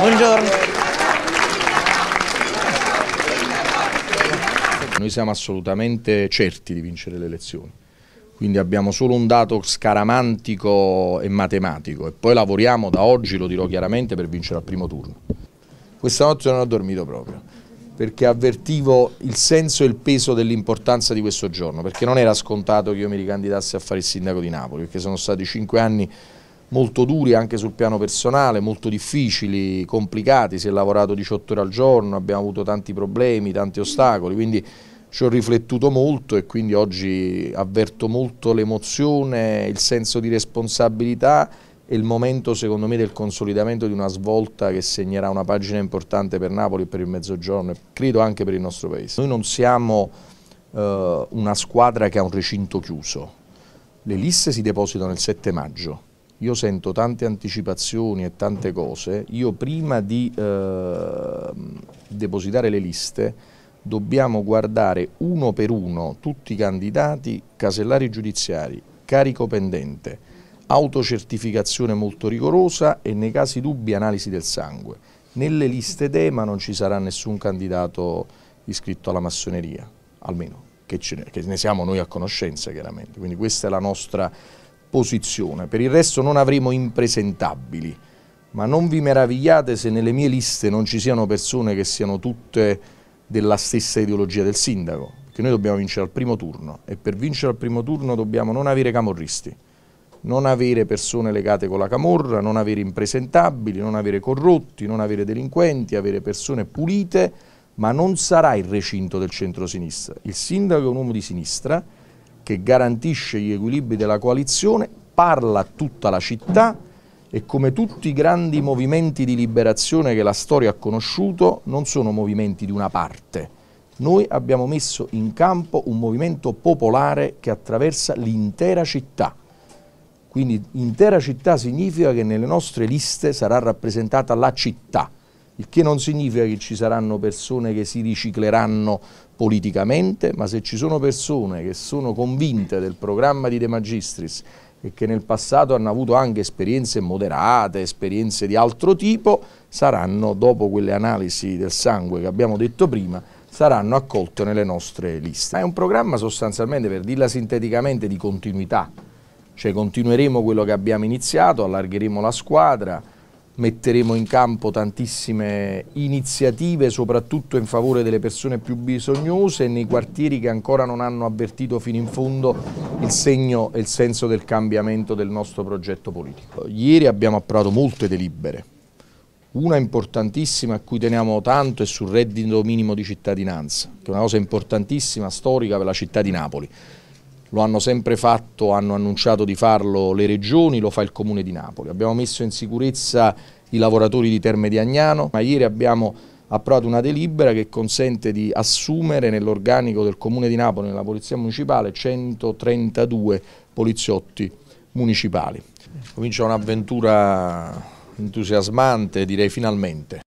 Buongiorno. Noi siamo assolutamente certi di vincere le elezioni, quindi abbiamo solo un dato scaramantico e matematico e poi lavoriamo da oggi, lo dirò chiaramente, per vincere al primo turno. Questa notte non ho dormito proprio perché avvertivo il senso e il peso dell'importanza di questo giorno, perché non era scontato che io mi ricandidassi a fare il sindaco di Napoli, perché sono stati cinque anni molto duri anche sul piano personale, molto difficili, complicati, si è lavorato 18 ore al giorno, abbiamo avuto tanti problemi, tanti ostacoli, quindi ci ho riflettuto molto e quindi oggi avverto molto l'emozione, il senso di responsabilità e il momento secondo me del consolidamento di una svolta che segnerà una pagina importante per Napoli e per il Mezzogiorno e credo anche per il nostro Paese. Noi non siamo eh, una squadra che ha un recinto chiuso, le liste si depositano il 7 maggio, io sento tante anticipazioni e tante cose, io prima di eh, depositare le liste dobbiamo guardare uno per uno tutti i candidati, casellari giudiziari, carico pendente, autocertificazione molto rigorosa e nei casi dubbi analisi del sangue. Nelle liste DEMA non ci sarà nessun candidato iscritto alla massoneria, almeno che, ne, che ne siamo noi a conoscenza chiaramente, quindi questa è la nostra posizione. Per il resto non avremo impresentabili, ma non vi meravigliate se nelle mie liste non ci siano persone che siano tutte della stessa ideologia del sindaco, perché noi dobbiamo vincere al primo turno e per vincere al primo turno dobbiamo non avere camorristi, non avere persone legate con la camorra, non avere impresentabili, non avere corrotti, non avere delinquenti, avere persone pulite, ma non sarà il recinto del centro-sinistra. Il sindaco è un uomo di sinistra, che garantisce gli equilibri della coalizione, parla a tutta la città e come tutti i grandi movimenti di liberazione che la storia ha conosciuto non sono movimenti di una parte. Noi abbiamo messo in campo un movimento popolare che attraversa l'intera città. Quindi intera città significa che nelle nostre liste sarà rappresentata la città, il che non significa che ci saranno persone che si ricicleranno politicamente, ma se ci sono persone che sono convinte del programma di De Magistris e che nel passato hanno avuto anche esperienze moderate, esperienze di altro tipo, saranno, dopo quelle analisi del sangue che abbiamo detto prima, saranno accolte nelle nostre liste. È un programma sostanzialmente, per dirla sinteticamente, di continuità, cioè continueremo quello che abbiamo iniziato, allargheremo la squadra, metteremo in campo tantissime iniziative, soprattutto in favore delle persone più bisognose e nei quartieri che ancora non hanno avvertito fino in fondo il segno e il senso del cambiamento del nostro progetto politico. Ieri abbiamo approvato molte delibere, una importantissima a cui teniamo tanto è sul reddito minimo di cittadinanza, che è una cosa importantissima, storica per la città di Napoli lo hanno sempre fatto, hanno annunciato di farlo le regioni, lo fa il Comune di Napoli. Abbiamo messo in sicurezza i lavoratori di Terme di Agnano, ma ieri abbiamo approvato una delibera che consente di assumere nell'organico del Comune di Napoli, nella Polizia Municipale, 132 poliziotti municipali. Comincia un'avventura entusiasmante, direi finalmente.